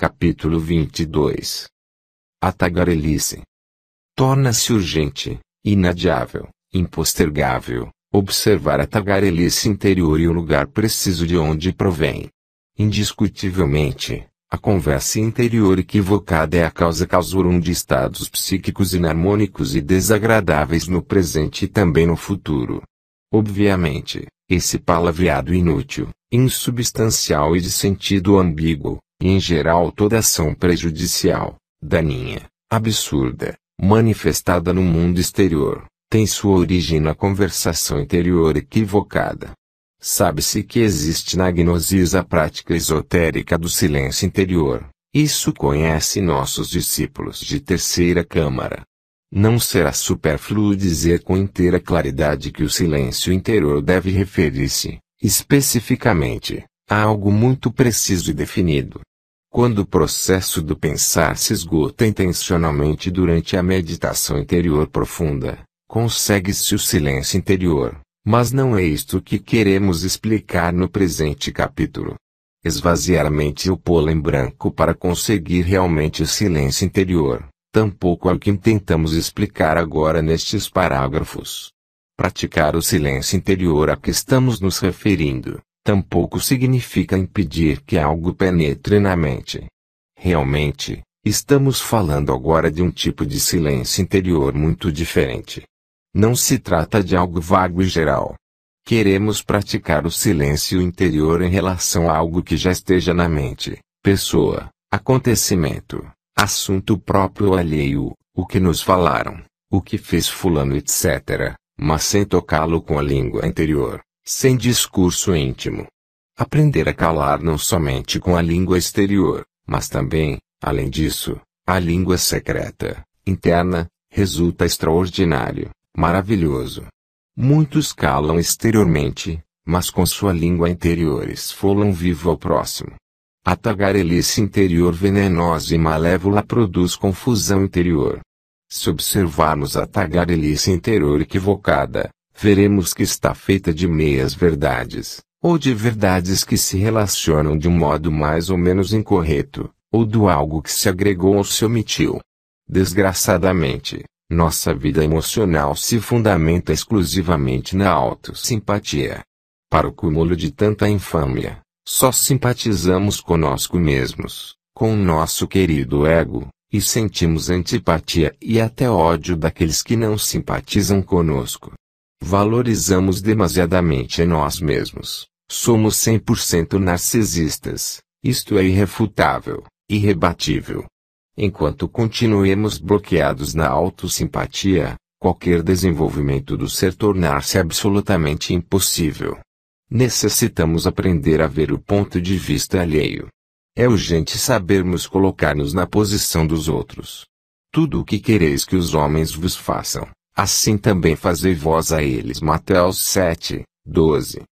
Capítulo 22 A tagarelice torna-se urgente, inadiável, impostergável, observar a tagarelice interior e o lugar preciso de onde provém. Indiscutivelmente, a conversa interior equivocada é a causa causorum de estados psíquicos inarmônicos e desagradáveis no presente e também no futuro. Obviamente, esse palavreado inútil, insubstancial e de sentido ambíguo, em geral, toda ação prejudicial, daninha, absurda, manifestada no mundo exterior, tem sua origem na conversação interior equivocada. Sabe-se que existe na gnosis a prática esotérica do silêncio interior. Isso conhece nossos discípulos de terceira câmara. Não será superfluo dizer com inteira claridade que o silêncio interior deve referir-se, especificamente, a algo muito preciso e definido. Quando o processo do pensar se esgota intencionalmente durante a meditação interior profunda, consegue-se o silêncio interior, mas não é isto que queremos explicar no presente capítulo. Esvaziar a mente e o pô em branco para conseguir realmente o silêncio interior, tampouco é o que tentamos explicar agora nestes parágrafos. Praticar o silêncio interior a que estamos nos referindo Tampouco significa impedir que algo penetre na mente. Realmente, estamos falando agora de um tipo de silêncio interior muito diferente. Não se trata de algo vago e geral. Queremos praticar o silêncio interior em relação a algo que já esteja na mente, pessoa, acontecimento, assunto próprio ou alheio, o que nos falaram, o que fez fulano, etc., mas sem tocá-lo com a língua interior sem discurso íntimo. Aprender a calar não somente com a língua exterior, mas também, além disso, a língua secreta, interna, resulta extraordinário, maravilhoso. Muitos calam exteriormente, mas com sua língua interior esfolam vivo ao próximo. A tagarelice interior venenosa e malévola produz confusão interior. Se observarmos a tagarelice interior equivocada, veremos que está feita de meias verdades, ou de verdades que se relacionam de um modo mais ou menos incorreto, ou do algo que se agregou ou se omitiu. Desgraçadamente, nossa vida emocional se fundamenta exclusivamente na autossimpatia. Para o cúmulo de tanta infâmia, só simpatizamos conosco mesmos, com o nosso querido ego, e sentimos antipatia e até ódio daqueles que não simpatizam conosco. Valorizamos demasiadamente a nós mesmos. Somos 100% narcisistas. Isto é irrefutável, irrebatível. Enquanto continuemos bloqueados na autossimpatia, qualquer desenvolvimento do ser tornar-se absolutamente impossível. Necessitamos aprender a ver o ponto de vista alheio. É urgente sabermos colocar-nos na posição dos outros. Tudo o que quereis que os homens vos façam, Assim também fazei vós a eles. Mateus 7, 12.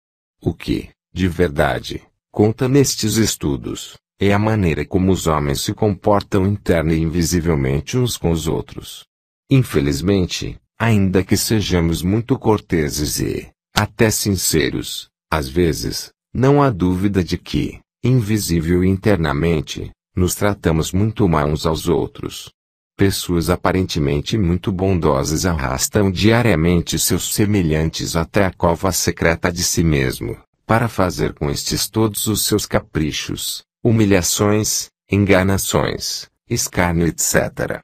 O que, de verdade, conta nestes estudos, é a maneira como os homens se comportam interna e invisivelmente uns com os outros. Infelizmente, ainda que sejamos muito corteses e, até sinceros, às vezes, não há dúvida de que, invisível e internamente, nos tratamos muito mal uns aos outros. Pessoas aparentemente muito bondosas arrastam diariamente seus semelhantes até a cova secreta de si mesmo, para fazer com estes todos os seus caprichos, humilhações, enganações, escárnio etc.